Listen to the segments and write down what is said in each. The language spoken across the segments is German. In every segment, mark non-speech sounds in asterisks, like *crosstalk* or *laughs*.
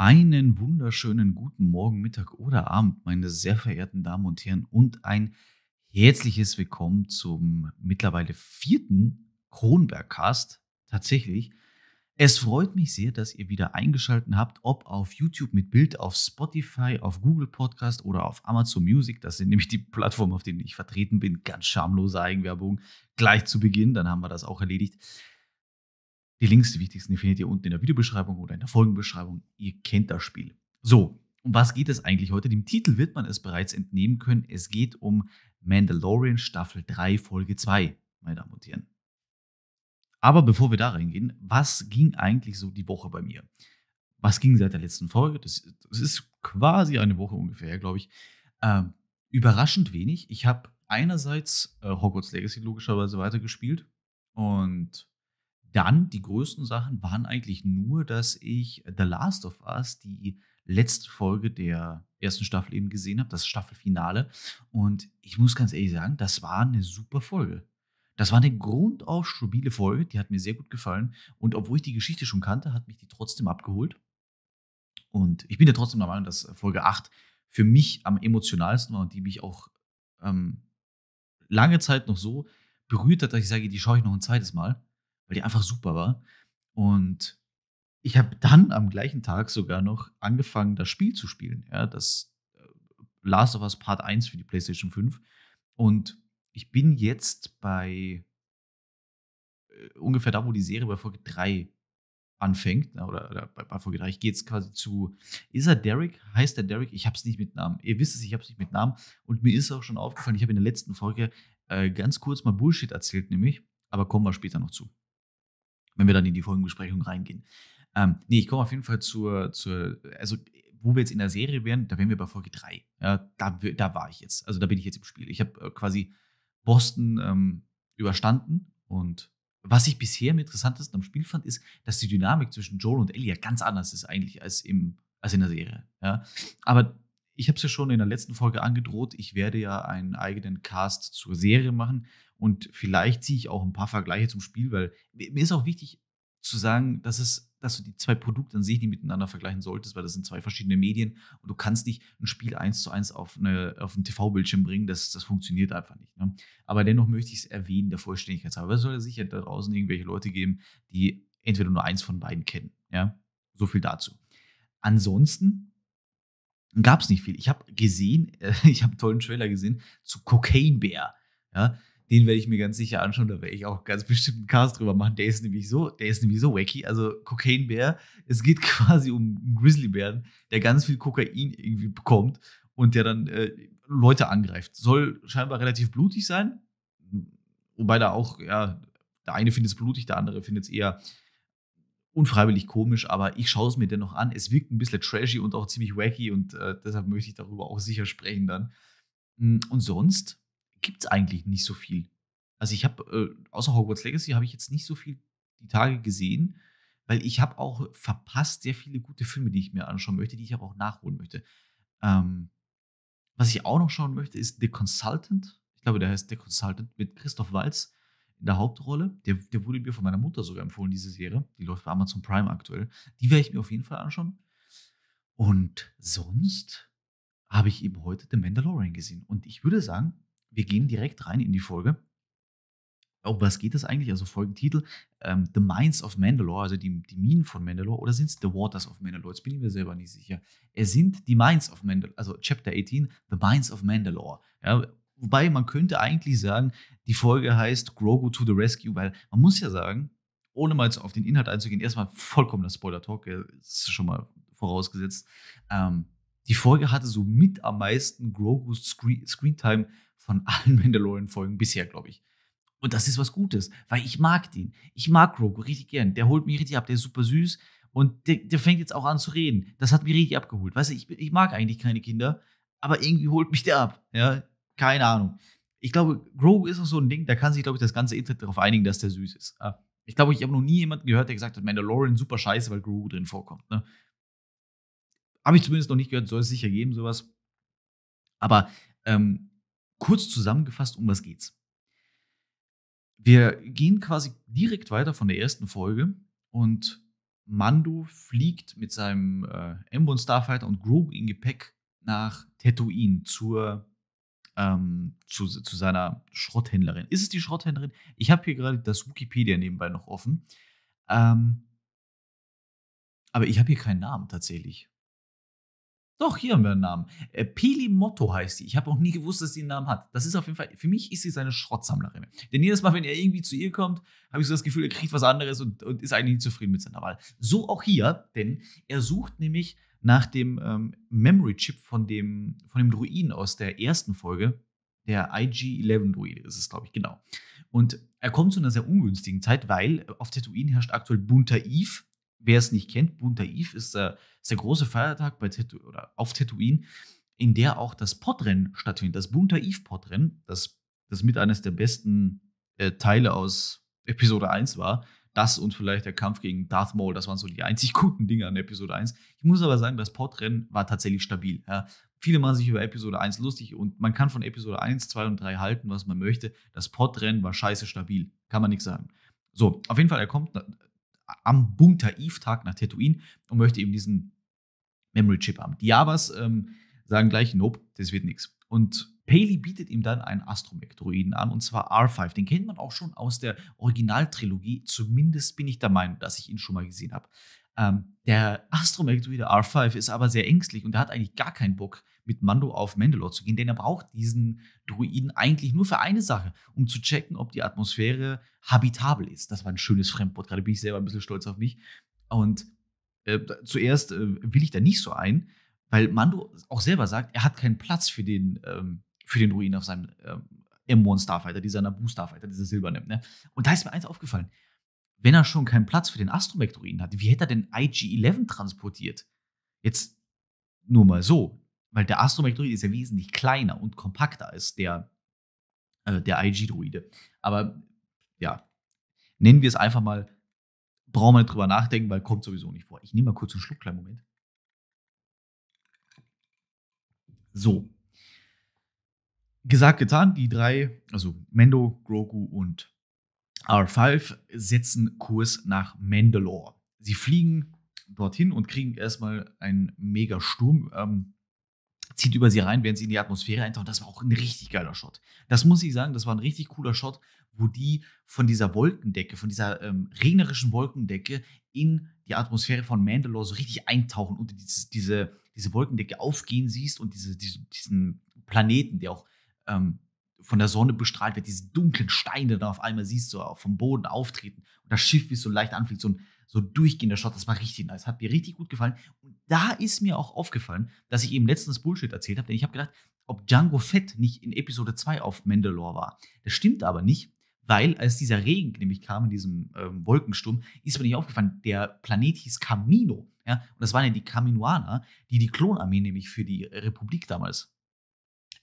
Einen wunderschönen guten Morgen, Mittag oder Abend, meine sehr verehrten Damen und Herren, und ein herzliches Willkommen zum mittlerweile vierten Kronberg-Cast. Tatsächlich. Es freut mich sehr, dass ihr wieder eingeschaltet habt, ob auf YouTube mit Bild, auf Spotify, auf Google Podcast oder auf Amazon Music. Das sind nämlich die Plattformen, auf denen ich vertreten bin. Ganz schamlose Eigenwerbung gleich zu Beginn, dann haben wir das auch erledigt. Die Links, die wichtigsten, die findet ihr unten in der Videobeschreibung oder in der Folgenbeschreibung. Ihr kennt das Spiel. So, um was geht es eigentlich heute? Dem Titel wird man es bereits entnehmen können. Es geht um Mandalorian Staffel 3, Folge 2, meine Damen und Herren. Aber bevor wir da reingehen, was ging eigentlich so die Woche bei mir? Was ging seit der letzten Folge? Das, das ist quasi eine Woche ungefähr, glaube ich. Ähm, überraschend wenig. Ich habe einerseits äh, Hogwarts Legacy logischerweise weitergespielt und dann die größten Sachen waren eigentlich nur, dass ich The Last of Us, die letzte Folge der ersten Staffel eben gesehen habe, das Staffelfinale. Und ich muss ganz ehrlich sagen, das war eine super Folge. Das war eine grundauf stabile Folge, die hat mir sehr gut gefallen. Und obwohl ich die Geschichte schon kannte, hat mich die trotzdem abgeholt. Und ich bin ja trotzdem der Meinung, dass Folge 8 für mich am emotionalsten war und die mich auch ähm, lange Zeit noch so berührt hat, dass ich sage, die schaue ich noch ein zweites Mal weil die einfach super war. Und ich habe dann am gleichen Tag sogar noch angefangen, das Spiel zu spielen. Ja, das äh, Last of Us Part 1 für die PlayStation 5. Und ich bin jetzt bei äh, ungefähr da, wo die Serie bei Folge 3 anfängt. Oder, oder bei, bei, Folge 3. Ich gehe jetzt quasi zu. Ist er Derek? Heißt er Derek? Ich habe es nicht mit Namen. Ihr wisst es, ich habe es nicht mit Namen. Und mir ist auch schon aufgefallen, ich habe in der letzten Folge äh, ganz kurz mal Bullshit erzählt, nämlich. Aber kommen wir später noch zu wenn wir dann in die Folgenbesprechung reingehen. Ähm, nee, ich komme auf jeden Fall zur, zur, also wo wir jetzt in der Serie wären, da wären wir bei Folge 3. Ja, da, da war ich jetzt, also da bin ich jetzt im Spiel. Ich habe äh, quasi Boston ähm, überstanden und was ich bisher am interessantesten am Spiel fand, ist, dass die Dynamik zwischen Joel und Ellie ja ganz anders ist eigentlich als, im, als in der Serie. Ja? Aber ich habe es ja schon in der letzten Folge angedroht, ich werde ja einen eigenen Cast zur Serie machen und vielleicht ziehe ich auch ein paar Vergleiche zum Spiel, weil mir ist auch wichtig zu sagen, dass es, dass du die zwei Produkte an sich nicht miteinander vergleichen solltest, weil das sind zwei verschiedene Medien und du kannst nicht ein Spiel eins zu eins auf, eine, auf einen TV-Bildschirm bringen, das, das funktioniert einfach nicht. Ne? Aber dennoch möchte ich es erwähnen, der Vollständigkeit halber. Es soll ja sicher da draußen irgendwelche Leute geben, die entweder nur eins von beiden kennen. Ja? So viel dazu. Ansonsten gab es nicht viel. Ich habe gesehen, äh, *laughs* ich habe einen tollen Trailer gesehen zu Cocaine Bear. Ja, den werde ich mir ganz sicher anschauen. Da werde ich auch ganz bestimmt einen Cast drüber machen. Der ist nämlich so, der ist nämlich so wacky. Also Cocaine Bear, es geht *laughs* quasi um einen Grizzlybären, der ganz viel Kokain irgendwie bekommt und der dann äh, Leute angreift. Soll scheinbar relativ blutig sein. Wobei da auch, ja, der eine findet es blutig, der andere findet es eher unfreiwillig komisch, aber ich schaue es mir dennoch an. Es wirkt ein bisschen trashy und auch ziemlich wacky und äh, deshalb möchte ich darüber auch sicher sprechen dann. Hm, und sonst gibt es eigentlich nicht so viel. Also ich habe, äh, außer Hogwarts Legacy, habe ich jetzt nicht so viel die Tage gesehen, weil ich habe auch verpasst sehr viele gute Filme, die ich mir anschauen möchte, die ich aber auch nachholen möchte. Ähm, was ich auch noch schauen möchte, ist The Consultant. Ich glaube, der heißt The Consultant mit Christoph Walz in der Hauptrolle. Der, der wurde mir von meiner Mutter sogar empfohlen, diese Serie. Die läuft bei Amazon Prime aktuell. Die werde ich mir auf jeden Fall anschauen. Und sonst habe ich eben heute The Mandalorian gesehen. Und ich würde sagen, wir gehen direkt rein in die Folge. Um oh, was geht es eigentlich? Also Folgentitel, ähm, The Mines of Mandalore, also die, die Minen von Mandalore, oder sind es The Waters of Mandalore? Jetzt bin ich mir selber nicht sicher. Es sind die Mines of Mandalore, also Chapter 18, The Mines of Mandalore. Ja, wobei man könnte eigentlich sagen, die Folge heißt Grogu to the Rescue, weil man muss ja sagen, ohne mal auf den Inhalt einzugehen, erstmal vollkommener Spoiler-Talk, äh, ist schon mal vorausgesetzt. Ähm, die Folge hatte so mit am meisten Grogu's Screen-Time. Screen-Time von *laughs* allen Mandalorian-Folgen bisher, glaube ich. Und das ist was Gutes, weil ich mag den. Ich mag Grogu richtig gern. Der holt mich richtig ab, der ist super süß und der, der fängt jetzt auch an zu reden. Das hat mich richtig abgeholt. Weißt du, ich, ich mag eigentlich keine Kinder, aber irgendwie holt mich der ab. Ja, keine Ahnung. Ich glaube, Grogu ist auch so ein Ding, da kann sich, glaube ich, das ganze Internet darauf einigen, dass der süß ist. Ah, ich glaube, ich habe noch nie jemanden gehört, der gesagt hat, Mandalorian super scheiße, weil Grogu drin vorkommt. Ne? Habe ich zumindest noch nicht gehört, soll es sicher geben, sowas. Aber ähm, kurz zusammengefasst, um was geht's? Wir gehen quasi direkt weiter von der ersten Folge und Mando fliegt mit seinem äh, M1 Starfighter und Grogu in Gepäck nach Tatooine zur, ähm, zu, zu seiner Schrotthändlerin. Ist es die Schrotthändlerin? Ich habe hier gerade das Wikipedia nebenbei noch offen. Ähm, aber ich habe hier keinen Namen tatsächlich. Doch, hier haben wir einen Namen. Äh, Pili Motto heißt sie. Ich habe auch nie gewusst, dass sie einen Namen hat. Das ist auf jeden Fall, für mich ist sie seine Schrottsammlerin. Denn jedes Mal, wenn er irgendwie zu ihr kommt, habe ich so das Gefühl, er kriegt was anderes und, und ist eigentlich nicht zufrieden mit seiner Wahl. So auch hier, denn er sucht nämlich nach dem ähm, Memory Chip von dem, von dem Druiden aus der ersten Folge. Der IG-11-Druide ist es, glaube ich, genau. Und er kommt zu einer sehr ungünstigen Zeit, weil auf Tatooine herrscht aktuell bunter Eve wer es nicht kennt, Bunta Eve ist der, ist der große Feiertag bei Tätu oder auf Tatooine, in der auch das Podrennen stattfindet, das Bunta Eve Podrennen, das, das mit eines der besten äh, Teile aus Episode 1 war. Das und vielleicht der Kampf gegen Darth Maul, das waren so die einzig guten Dinge an Episode 1. Ich muss aber sagen, das Podrennen war tatsächlich stabil. Ja. Viele machen sich über Episode 1 lustig und man kann von Episode 1, 2 und 3 halten, was man möchte. Das Podrennen war scheiße stabil. Kann man nichts sagen. So, auf jeden Fall, er kommt am Bunta-Eve-Tag nach Tatooine und möchte eben diesen Memory-Chip haben. Die Javas ähm, sagen gleich, nope, das wird nichts. Und Paley bietet ihm dann einen Astromech-Droiden an, und zwar R5. Den kennt man auch schon aus der Originaltrilogie, zumindest bin ich der Meinung, dass ich ihn schon mal gesehen habe. Ähm, der Astromech-Droide R5 ist aber sehr ängstlich und er hat eigentlich gar keinen Bock, mit Mando auf Mandalore zu gehen, denn er braucht diesen Druiden eigentlich nur für eine Sache, um zu checken, ob die Atmosphäre habitabel ist. Das war ein schönes Fremdwort, gerade bin ich selber ein bisschen stolz auf mich. Und äh, zuerst äh, will ich da nicht so ein, weil Mando auch selber sagt, er hat keinen Platz für den, ähm, für den Druiden auf seinem ähm, M1 Starfighter, dieser Naboo Starfighter, dieser Silberne. Ne? Und da ist mir eins aufgefallen. Wenn er schon keinen Platz für den Astromech-Druiden hatte, wie hätte er denn IG-11 transportiert? Jetzt nur mal so weil der Astromech-Druide ist ja wesentlich kleiner und kompakter als der, äh, der IG-Druide. Aber ja, nennen wir es einfach mal, brauchen wir nicht drüber nachdenken, weil kommt sowieso nicht vor. Ich nehme mal kurz einen Schluck, kleinen Moment. So. Gesagt, getan, die drei, also Mendo, Grogu und R5, setzen Kurs nach Mandalore. Sie fliegen dorthin und kriegen erstmal einen mega Sturm. Ähm, zieht über sie rein, während sie in die Atmosphäre eintaucht. Das war auch ein richtig geiler Shot. Das muss ich sagen, das war ein richtig cooler Shot, wo die von dieser Wolkendecke, von dieser ähm, regnerischen Wolkendecke in die Atmosphäre von Mandalore so richtig eintauchen und dieses, diese, diese Wolkendecke aufgehen siehst und diese, diese, diesen Planeten, der auch ähm, von der Sonne bestrahlt wird, diese dunklen Steine dann auf einmal siehst, so vom Boden auftreten und das Schiff, wie es so leicht anfliegt, so ein so durchgehender Shot. Das war richtig nice. Hat mir richtig gut gefallen. Und da ist mir auch aufgefallen, dass ich eben letztens Bullshit erzählt habe, denn ich habe gedacht, ob Django Fett nicht in Episode 2 auf Mandalore war. Das stimmt aber nicht, weil als dieser Regen nämlich kam in diesem ähm, Wolkensturm, ist mir nicht aufgefallen, der Planet hieß Camino. Ja? Und das waren ja die Caminoaner, die die Klonarmee nämlich für die Republik damals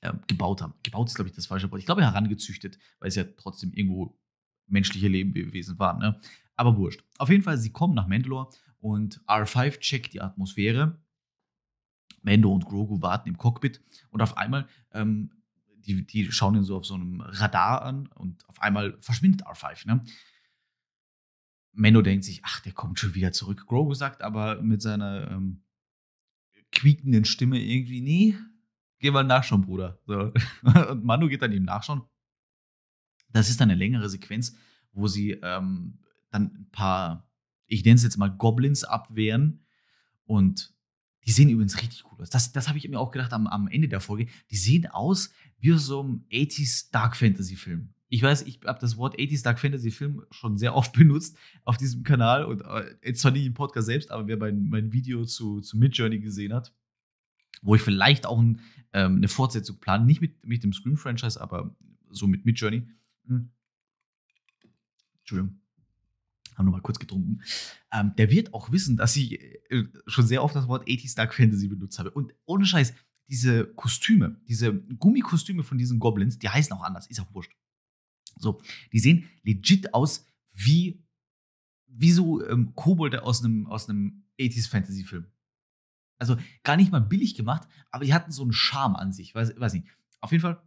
äh, gebaut haben. Gebaut ist, glaube ich, das falsche Wort. Ich glaube, herangezüchtet, weil es ja trotzdem irgendwo menschliche Lebewesen waren. Ne? Aber wurscht. Auf jeden Fall, sie kommen nach Mandalore und R5 checkt die Atmosphäre. Mando und Grogu warten im Cockpit und auf einmal, ähm, die, die schauen ihn so auf so einem Radar an und auf einmal verschwindet R5. Ne? Mando denkt sich, ach, der kommt schon wieder zurück. Grogu sagt aber mit seiner ähm, quiekenden Stimme irgendwie, nee, geh mal nachschauen, Bruder. So. *laughs* Und Mando geht dann eben nachschauen das ist dann eine längere Sequenz, wo sie ähm, dann ein paar, ich nenne es jetzt mal Goblins abwehren. Und die sehen übrigens richtig cool aus. Das, das habe ich mir auch gedacht am, am Ende der Folge. Die sehen aus wie aus so einem 80s Dark Fantasy Film. Ich weiß, ich habe das Wort 80s Dark Fantasy Film schon sehr oft *laughs* benutzt auf diesem Kanal und äh, zwar nicht im Podcast selbst, aber wer mein, mein Video zu, zu Midjourney gesehen hat, wo ich vielleicht auch ein, ähm, eine Fortsetzung plane, nicht mit, mit dem Scream Franchise, aber so mit Midjourney, hm. Entschuldigung. Haben nur mal kurz getrunken. Ähm, der wird auch wissen, dass ich äh, schon sehr oft das Wort 80s Dark Fantasy benutzt habe. Und ohne Scheiß, diese Kostüme, diese Gummikostüme von diesen Goblins, die heißen auch anders, ist auch wurscht. So, die sehen legit aus wie, wie so ähm, Kobolde aus einem, aus einem 80s Fantasy-Film. Also gar nicht mal billig gemacht, aber die hatten so einen Charme an sich, weiß, weiß nicht. Auf jeden Fall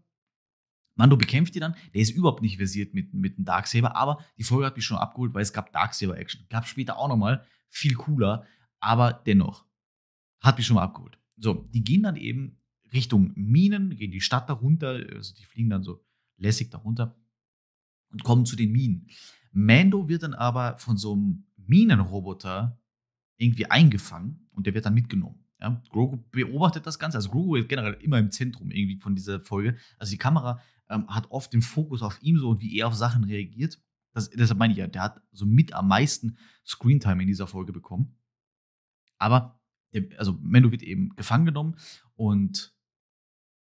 Mando bekämpft die dann. Der ist überhaupt nicht versiert mit, mit dem Darksaber, aber die Folge hat mich schon abgeholt, weil es gab Darksaber-Action. Gab später auch nochmal, viel cooler, aber dennoch hat mich schon mal abgeholt. So, die gehen dann eben Richtung Minen, gehen die Stadt darunter, also die fliegen dann so lässig darunter und kommen zu den Minen. Mando wird dann aber von so einem Minenroboter irgendwie eingefangen und der wird dann mitgenommen. Ja, Grogu beobachtet das Ganze. Also Grogu ist generell immer im Zentrum irgendwie von dieser Folge. Also die Kamera ähm, hat oft den Fokus auf ihm so und wie er auf Sachen reagiert. Das, deshalb meine ich ja, der hat so mit am meisten Screentime in dieser Folge bekommen. Aber, also Mendo wird eben gefangen genommen und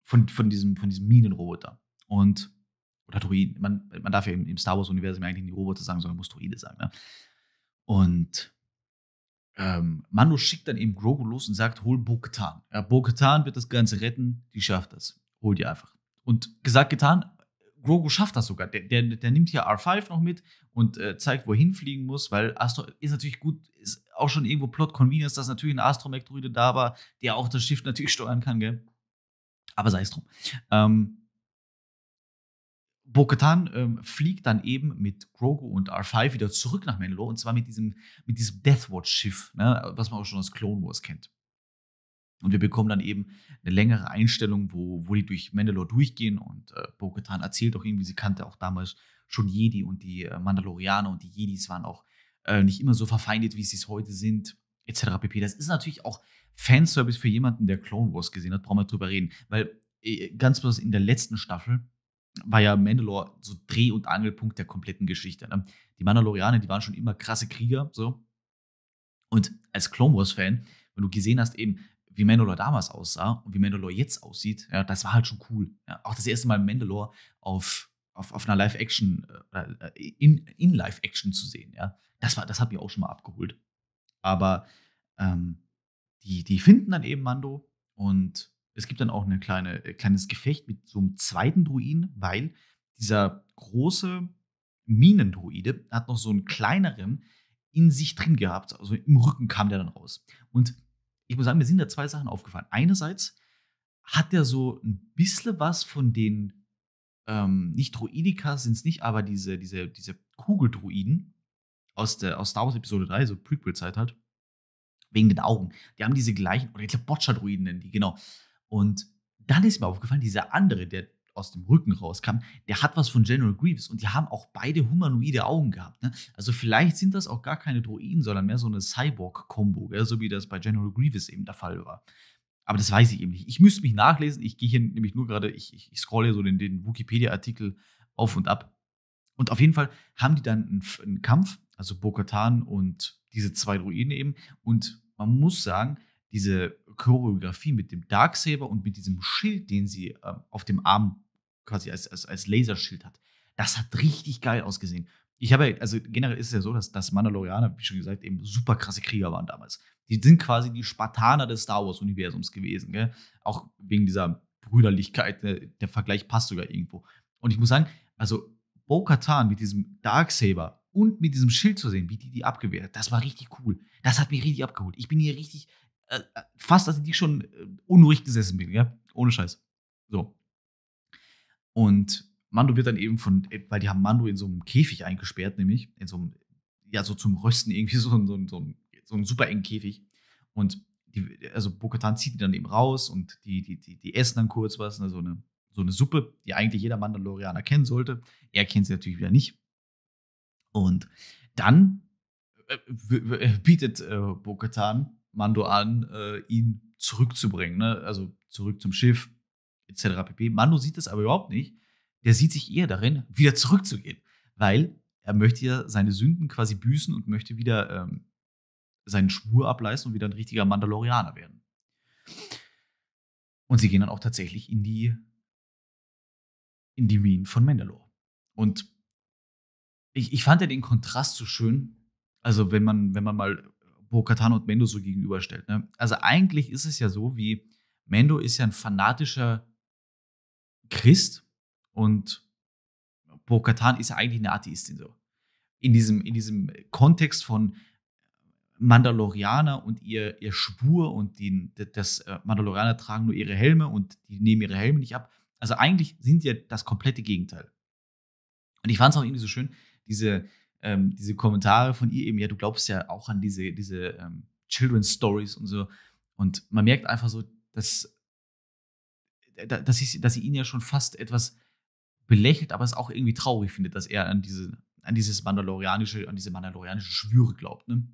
von, von, diesem, von diesem Minenroboter. Und, oder Druiden. Man, man darf ja im, im Star Wars-Universum eigentlich nicht Roboter sagen, sondern muss Druide sagen. Ne? Und ähm, Mando schickt dann eben Grogu los und sagt, hol Bo-Katan. Ja, bo wird das Ganze retten, die schafft das. Hol die einfach. Und gesagt, getan, Grogu schafft das sogar. Der, der, der nimmt hier R5 noch mit und äh, zeigt, wohin fliegen muss, weil Astro ist natürlich gut, ist auch schon irgendwo Plot Convenience, dass natürlich ein Astromech-Druide da war, der auch das Schiff natürlich *laughs* steuern kann, gell? Aber sei es drum. Ähm, Bo-Katan ähm, fliegt dann eben mit Grogu und R5 wieder zurück nach Menlo und zwar mit diesem, mit diesem Deathwatch-Schiff, ne, was man auch schon aus Clone Wars kennt. Und wir bekommen dann eben eine längere Einstellung, wo, wo die durch Mandalore durchgehen und äh, Bo-Katan erzählt auch irgendwie, sie kannte auch damals schon Jedi und die äh, Mandalorianer und die Jedis waren auch äh, nicht immer so verfeindet, wie sie es heute sind, etc. pp. Das ist natürlich auch Fanservice für jemanden, der Clone Wars gesehen hat, brauchen wir drüber reden, weil äh, ganz besonders in der letzten Staffel war ja Mandalore so Dreh- und Angelpunkt der kompletten Geschichte. Ne? Die Mandalorianer, die waren schon immer krasse Krieger, so. Und als Clone Wars-Fan, wenn du gesehen hast, eben, wie Mandalore damals aussah und wie Mandalore jetzt aussieht, ja, das war halt schon cool. Ja, auch das erste Mal Mandalore auf, auf, auf einer Live-Action, äh, äh, in, in Live-Action zu sehen, ja, das, war, das hat mich auch schon mal abgeholt. Aber ähm, die, die finden dann eben Mando und es gibt dann auch ein kleine, äh, kleines Gefecht mit so einem zweiten Druiden, weil dieser große Minendruide hat noch so einen kleineren in sich drin gehabt. Also im Rücken kam der dann raus. Und ich muss sagen, mir sind da zwei Sachen aufgefallen. Einerseits hat er so ein bisschen was von den, ähm, nicht Droidika sind es nicht, aber diese, diese, diese Kugeldruiden aus, der, aus Star Wars Episode 3, so Prequel-Zeit halt, wegen den Augen. Die haben diese gleichen, oder ich glaube, botscha druiden nennen die, genau. Und dann ist mir aufgefallen, dieser andere, der aus dem Rücken rauskam, der hat was von General Grievous und die haben auch beide humanoide Augen gehabt. Ne? Also vielleicht sind das auch gar keine Droiden, sondern mehr so eine Cyborg-Kombo, so wie das bei General Grievous eben der Fall war. Aber das weiß ich eben nicht. Ich müsste mich nachlesen. Ich gehe hier nämlich nur gerade, ich, ich, ich scrolle so den, den Wikipedia-Artikel auf und ab. Und auf jeden Fall haben die dann einen, einen Kampf, also Bokatan und diese zwei Druiden eben. Und man muss sagen, diese Choreografie mit dem Darksaber und mit diesem Schild, den sie äh, auf dem Arm quasi als, als, als Laserschild hat, das hat richtig geil ausgesehen. Ich habe, also generell ist es ja so, dass, dass Mandalorianer, wie schon gesagt, eben super krasse Krieger waren damals. Die sind quasi die Spartaner des Star Wars-Universums gewesen, gell? Auch wegen dieser Brüderlichkeit, ne? der Vergleich passt sogar irgendwo. Und ich muss sagen, also Bo-Katan mit diesem Darksaber und mit diesem Schild zu sehen, wie die die abgewehrt hat, das war richtig cool. Das hat mich richtig abgeholt. Ich bin hier richtig, äh, äh, fast, als ich schon äh, unruhig gesessen bin, ja? Ohne Scheiß. So. Und Mando wird dann eben von, weil die haben Mando in so einem Käfig eingesperrt, nämlich, in so einem, ja, so zum Rösten irgendwie, *laughs* so, so, so, so einen super engen Käfig. Und die, also Bokatan zieht die dann eben raus und die, die, die, die essen dann kurz was, also eine, so eine ne Suppe, die eigentlich jeder Mandalorianer kennen sollte. Er kennt sie natürlich wieder nicht. Und dann bietet äh, Bokatan Mando an, äh, ihn zurückzubringen, ne? also zurück zum Schiff, etc. pp. Mando sieht das aber überhaupt nicht. Der sieht sich eher darin, wieder zurückzugehen, weil er möchte ja seine Sünden quasi büßen und möchte wieder ähm, seinen Schwur ableisten und wieder ein richtiger Mandalorianer werden. Und sie gehen dann auch tatsächlich in die, in die Minen von Mandalore. Und ich, ich fand ja den Kontrast so schön. Also, wenn man, wenn man mal Pokatano und Mendo so gegenüberstellt. Ne? Also eigentlich ist es ja so, wie Mendo ist ja ein fanatischer Christ und Bo Pokatan ist ja eigentlich eine Atheistin so. In diesem, in diesem Kontext von Mandalorianer und ihr, ihr Spur und den, das äh, Mandalorianer tragen nur ihre Helme und die nehmen ihre Helme nicht ab. Also eigentlich sind ja das komplette Gegenteil. Und ich fand es auch irgendwie so schön, diese, ähm, diese Kommentare von ihr eben, ja, du glaubst ja auch an diese, diese ähm, Children's Stories und so. Und man merkt einfach so, dass, äh, dass, ich, dass sie ihn ja schon fast etwas belächelt, aber es auch irgendwie traurig findet, dass er an, diese, an dieses mandalorianische, an diese mandalorianische Schwüre glaubt. Ne?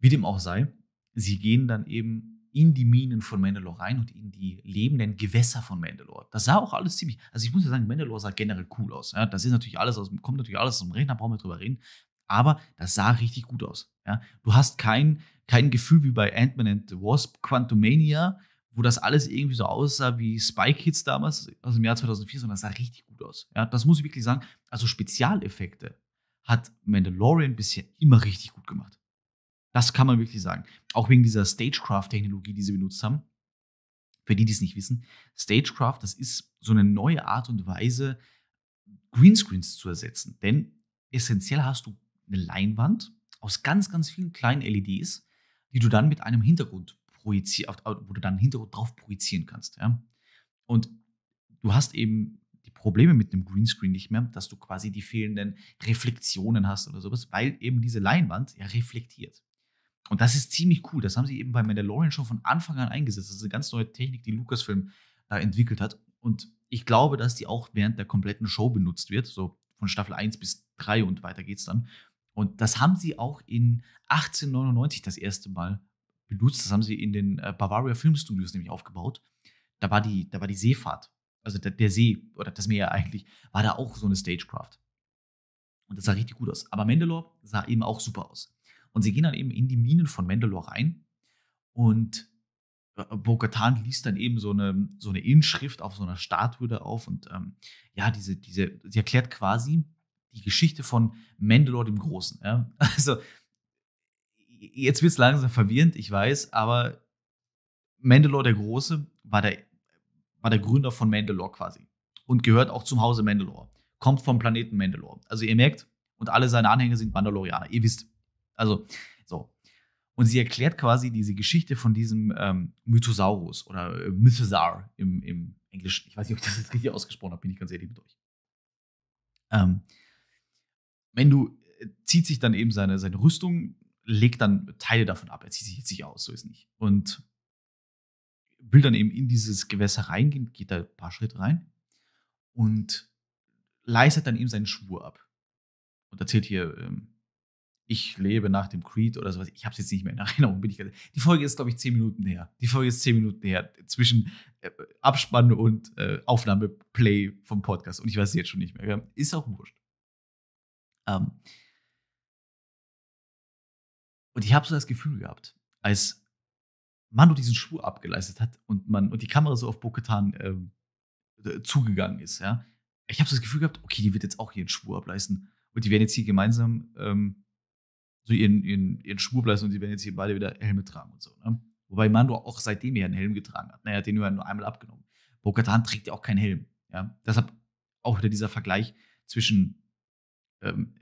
Wie dem auch sei, sie gehen dann eben in die Minen von Mandalore rein und in die lebenden Gewässer von Mandalore. Das sah auch alles ziemlich, also ich muss ja sagen, Mandalore sah generell cool aus. Ja, das ist natürlich alles aus, kommt natürlich alles aus dem Rechner, brauchen wir drüber reden. Aber das sah richtig gut aus. Ja, du hast kein, kein Gefühl wie bei Ant-Man and the Wasp, Quantumania, wo das alles irgendwie so aussah wie Spy Kids damals, aus dem Jahr 2004, sondern das sah richtig gut aus. Ja, das muss ich wirklich sagen. Also Spezialeffekte hat Mandalorian bisher immer richtig gut gemacht. Das kann man wirklich sagen. Auch wegen dieser Stagecraft-Technologie, die sie benutzt haben. Für die, die es nicht wissen, Stagecraft, das ist so eine neue Art und Weise, Greenscreens zu ersetzen. Denn essentiell hast du eine Leinwand aus ganz, ganz vielen kleinen LEDs, die du dann mit einem Hintergrund projizieren, wo du dann Hintergrund drauf projizieren kannst. Ja? Und du hast eben die Probleme mit einem Greenscreen nicht mehr, dass du quasi die fehlenden Reflektionen hast oder sowas, weil eben diese Leinwand ja reflektiert. Und das ist ziemlich cool. Das haben sie eben bei Mandalorian schon von Anfang an eingesetzt. Das ist eine ganz neue Technik, die Lucasfilm da entwickelt hat. Und ich glaube, dass die auch während der kompletten Show benutzt wird. So von Staffel 1 bis 3 und weiter geht's dann. Und das haben sie auch in 1899 das erste Mal benutzt. Das haben sie in den äh, Bavaria Filmstudios nämlich aufgebaut. Da war die, da war die Seefahrt, also der, der See oder das Meer eigentlich, war da auch so eine Stagecraft. Und das sah richtig gut aus. Aber Mandalore sah eben auch super aus. Und sie gehen dann eben in die Minen von Mandalore rein und äh, Bogatan liest dann eben so eine, so eine Inschrift auf so einer Statue da auf und ähm, ja, diese, diese, sie erklärt quasi die Geschichte von Mandalore dem Großen. Ja? *laughs* Also, jetzt wird es langsam verwirrend, ich weiß, aber Mandalore der Große war der, war der Gründer von Mandalore quasi und gehört auch zum Hause Mandalore. Kommt vom Planeten Mandalore. Also, ihr merkt, und alle seine Anhänger sind Mandalorianer. Ihr wisst, also, so. Und sie erklärt quasi diese Geschichte von diesem ähm, Mythosaurus oder äh, Mythosaur im, im Englischen. Ich weiß nicht, ob ich das jetzt richtig ausgesprochen habe, bin ich ganz ehrlich mit euch. Ähm, wenn du äh, zieht sich dann eben seine, seine Rüstung, legt dann Teile davon ab. Er zieht sich jetzt nicht aus, so ist nicht. Und will dann eben in dieses Gewässer reingehen, geht da ein paar Schritte rein und leistet dann eben seinen Schwur ab. Und erzählt hier, ähm, ich lebe nach dem Creed oder sowas. Ich habe es jetzt nicht mehr in Erinnerung. Bin ich die Folge ist, glaube ich, zehn Minuten her. Die Folge ist zehn Minuten her zwischen äh, Abspann und äh, Aufnahmeplay vom Podcast. Und ich weiß es jetzt schon nicht mehr. Ist auch wurscht. Ähm und ich habe so das Gefühl gehabt, als Mando diesen Schwur abgeleistet hat und man und die Kamera so auf Boketan äh, zugegangen ist, ja. Ich habe so das Gefühl gehabt, okay, die wird jetzt auch hier einen Schwur ableisten und die werden jetzt hier gemeinsam ähm, so ihren, ihren, ihren Schwur bleiben und sie werden jetzt hier beide wieder Helme tragen und so. Ne? Wobei Mando auch seitdem er einen Helm getragen hat. Naja, den nur, nur einmal abgenommen. Bokatan trägt ja auch keinen Helm. Ja? Deshalb auch wieder dieser Vergleich zwischen ähm,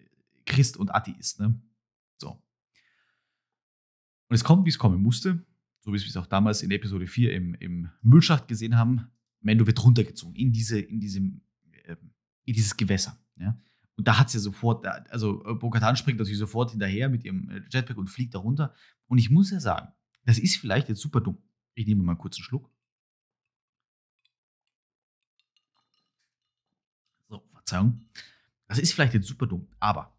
Christ und Atheist. Ne? So. Und es kommt, wie es kommen musste. So wie wir es auch damals in Episode 4 im, im Müllschacht gesehen haben. Mando wird runtergezogen in, diese, in, diesem, äh, in dieses Gewässer. Ja? Und da hat sie sofort, also äh, Bokatan springt natürlich sofort hinterher mit ihrem äh, Jetpack und fliegt da runter. Und ich muss ja sagen, das ist vielleicht jetzt super dumm. Ich nehme mal kurz einen Schluck. So, Verzeihung. Das ist vielleicht jetzt super dumm, aber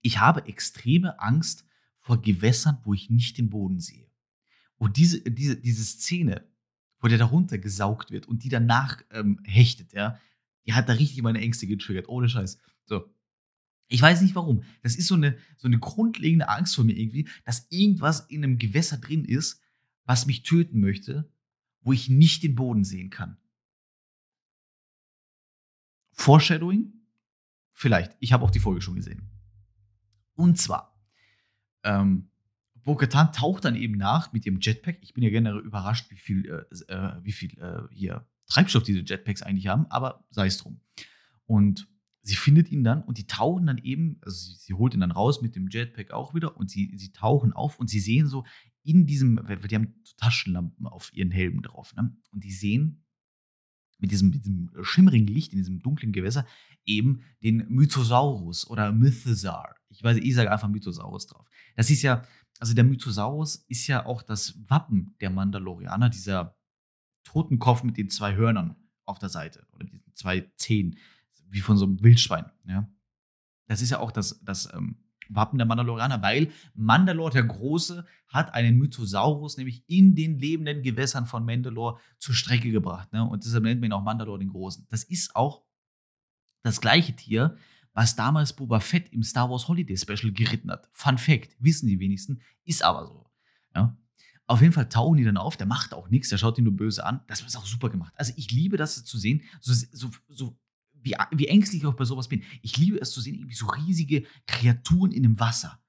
ich habe extreme Angst vor Gewässern, wo ich nicht den Boden sehe. Und diese, äh, diese, diese Szene, wo der darunter gesaugt wird und die danach ähm, hechtet, ja, die hat da richtig meine Ängste getriggert, ohne Scheiß. So. Ich weiß nicht warum. Das ist so eine, so eine grundlegende Angst von mir irgendwie, dass irgendwas in einem Gewässer drin ist, was mich töten möchte, wo ich nicht den Boden sehen kann. Foreshadowing? Vielleicht. Ich habe auch die Folge schon gesehen. Und zwar, ähm, Bo-Katan taucht dann eben nach mit dem Jetpack. Ich bin ja generell überrascht, wie viel, äh, äh, wie viel äh, hier Treibstoff diese Jetpacks eigentlich haben, aber sei es drum. Und sie findet ihn dann und die tauchen dann eben, also sie, sie, holt ihn dann raus mit dem Jetpack auch wieder und sie, sie tauchen auf und sie sehen so in diesem, weil die haben so Taschenlampen auf ihren Helmen drauf, ne? Und die sehen mit diesem, mit diesem äh, schimmerigen Licht in diesem dunklen Gewässer eben den Mythosaurus oder Mythosar. Ich weiß, ich sage einfach Mythosaurus drauf. Das ist ja, also der Mythosaurus ist ja auch das Wappen der Mandalorianer, dieser Totenkopf mit den zwei Hörnern auf der Seite oder diesen zwei Zehen wie von so einem Wildschwein. Ja? Das ist ja auch das, das ähm, Wappen der Mandalorianer, weil Mandalore der Große hat einen Mythosaurus nämlich in den lebenden Gewässern von Mandalore zur Strecke gebracht. Ne? Und deshalb nennt man ihn auch Mandalore den Großen. Das ist auch das gleiche Tier, was damals Boba Fett im Star Wars Holiday Special geritten hat. Fun Fact, wissen die wenigsten, ist aber so. Ja? Auf jeden Fall tauchen die dann auf, der macht auch nichts, der schaut ihn nur böse an. Das ist auch super gemacht. Also ich liebe das zu sehen, so, so, so wie, wie ängstlich ich auch bei sowas bin. Ich liebe es zu sehen, irgendwie so riesige Kreaturen in dem Wasser.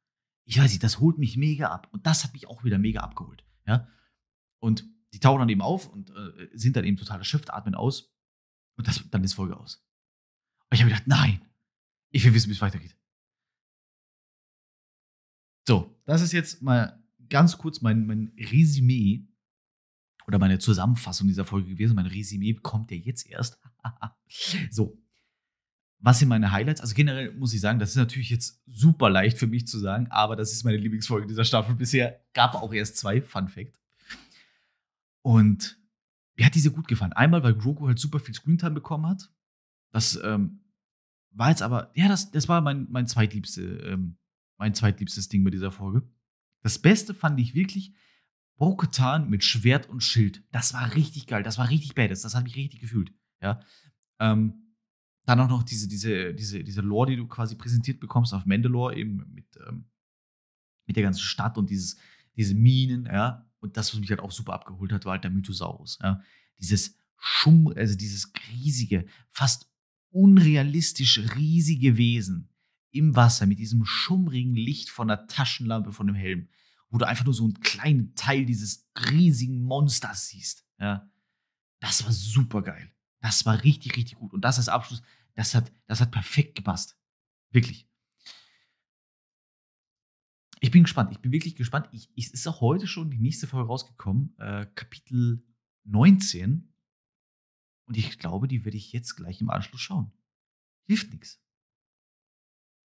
Ich weiß nicht, das holt mich mega ab. Und das hat mich auch wieder mega abgeholt. Ja? Und die tauchen dann eben auf und äh, sind dann eben total erschöpft, atmen aus. Und das, dann ist Folge aus. Und ich habe gedacht, nein, ich will wissen, wie es weitergeht. So, das ist jetzt mal ganz kurz mein, mein Resümee oder meine Zusammenfassung dieser Folge gewesen. Mein Resümee kommt ja jetzt erst. *laughs* so. Was sind meine Highlights? Also generell muss ich sagen, das ist natürlich jetzt super leicht für mich zu sagen, aber das ist meine Lieblingsfolge dieser Staffel bisher. Gab auch erst zwei, Fun Fact. Und mir hat diese gut gefallen. Einmal, weil Grogu halt super viel Screentime bekommen hat. Das ähm, war jetzt aber, ja, das, das war mein, mein, zweitliebste, ähm, mein zweitliebstes Ding bei dieser Folge. Das Beste fand ich wirklich, Bo Katan mit Schwert und Schild. Das war richtig geil. Das war richtig badass. Das hat mich richtig gefühlt. Ja. Ähm, dann auch noch diese, diese, diese, diese Lore, die du quasi präsentiert bekommst auf Mandalore, eben mit, ähm, mit der ganzen Stadt und dieses, diese Minen, ja. Und das, was mich halt auch super abgeholt hat, war halt der Mythosaurus. Ja. Dieses Schumm, also dieses riesige, fast unrealistisch riesige Wesen im Wasser mit diesem schummrigen Licht von der Taschenlampe, von dem Helm wo du einfach nur so einen kleinen Teil dieses riesigen Monsters siehst. Ja. Das war super geil. Das war richtig, richtig gut. Und das als Abschluss, das hat, das hat perfekt gepasst. Wirklich. Ich bin gespannt. Ich bin wirklich gespannt. Ich, ich ist auch heute schon die nächste Folge rausgekommen, äh, Kapitel 19. Und ich glaube, die werde ich jetzt gleich im Anschluss schauen. Hilft nichts.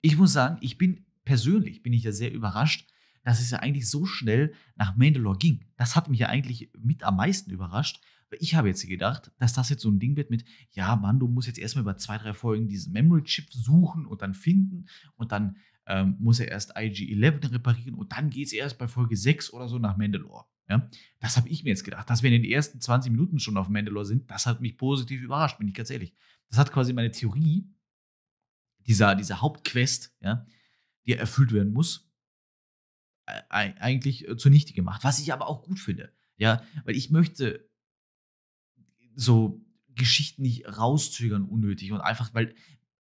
Ich muss sagen, ich bin persönlich, bin ich ja sehr überrascht, dass es ja eigentlich so schnell nach Mandalore ging. Das hat mich ja eigentlich mit am meisten überrascht. Ich habe jetzt gedacht, dass das jetzt so ein Ding wird mit, ja, Mann, du musst jetzt erstmal über zwei, drei Folgen diesen Memory-Chip suchen und dann finden und dann ähm, muss er erst IG-11 reparieren und dann geht es erst bei Folge 6 oder so nach Mandalore. Ja? Das habe ich mir jetzt gedacht, dass wir in den ersten 20 Minuten schon auf Mandalore sind. Das hat mich positiv überrascht, bin ich ganz ehrlich. Das hat quasi meine Theorie dieser, dieser Hauptquest, ja, die erfüllt werden muss, äh, eigentlich äh, zunichte gemacht, was ich aber auch gut finde. Ja, weil ich möchte so Geschichten nicht rauszögern unnötig und einfach, weil,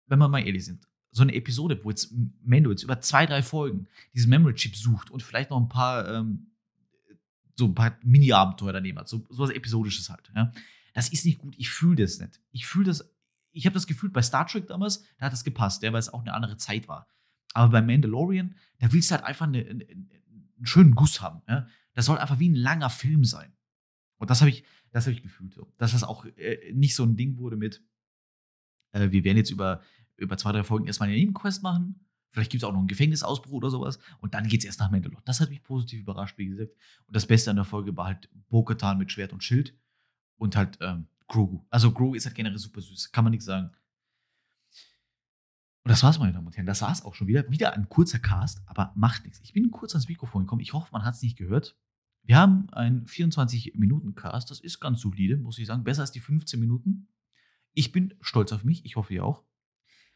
wenn wir mal ehrlich sind, so eine Episode, wo jetzt Mando jetzt über zwei, drei Folgen diesen Memory Chip sucht und vielleicht noch ein paar, ähm, so ein paar Mini-Abenteuer daneben hat, so, so was Episodisches halt, ja. Das ist nicht gut, ich fühle das nicht. Ich fühle das, ich habe das Gefühl, bei Star Trek damals, da hat das gepasst, ja, weil es auch eine andere Zeit war. Aber bei Mandalorian, da willst du halt einfach eine, eine, einen schönen Guss haben. Ja? Das soll einfach wie ein langer Film sein. Und das habe ich, das habe ich gefühlt so. Dass das auch äh, nicht so ein Ding wurde mit, äh, wir werden jetzt über, über zwei, drei Folgen erstmal eine Nebenquest machen. Vielleicht gibt es auch noch einen Gefängnisausbruch oder sowas. Und dann geht es erst nach Mandalore. Das hat mich positiv überrascht, wie gesagt. Und das Beste an der Folge war halt Bokatan mit Schwert und Schild. Und halt ähm, Grogu. Also Grogu ist halt generell super süß. Kann man nichts sagen. Und das war's, meine Damen und Herren. Das war's auch schon wieder. Wieder ein kurzer Cast, aber macht nichts. Ich bin kurz ans Mikrofon gekommen. Ich hoffe, man hat es nicht gehört. Wir haben einen 24-Minuten-Cast. Das ist ganz solide, muss ich sagen. Besser als die 15 Minuten. Ich bin stolz auf mich. Ich hoffe, ihr auch.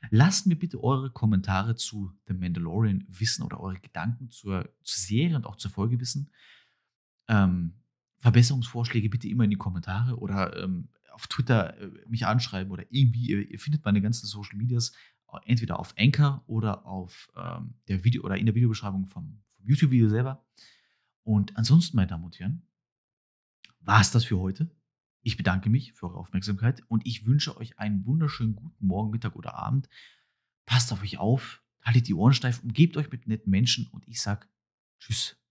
Lasst mir bitte eure Kommentare zu The Mandalorian wissen oder eure Gedanken zur, zur Serie und auch zur Folge wissen. Ähm, Verbesserungsvorschläge bitte immer in die Kommentare oder ähm, auf Twitter äh, mich anschreiben oder irgendwie, ihr, ihr findet meine ganzen Social Medias entweder auf Anchor oder auf ähm, der Video oder in der Videobeschreibung vom, vom YouTube-Video selber. Und ansonsten, meine Damen und Herren, war es das für heute. Ich bedanke mich für eure Aufmerksamkeit und ich wünsche euch einen wunderschönen guten Morgen, Mittag oder Abend. Passt auf euch auf, haltet die Ohren steif, umgebt euch mit netten Menschen und ich sage Tschüss.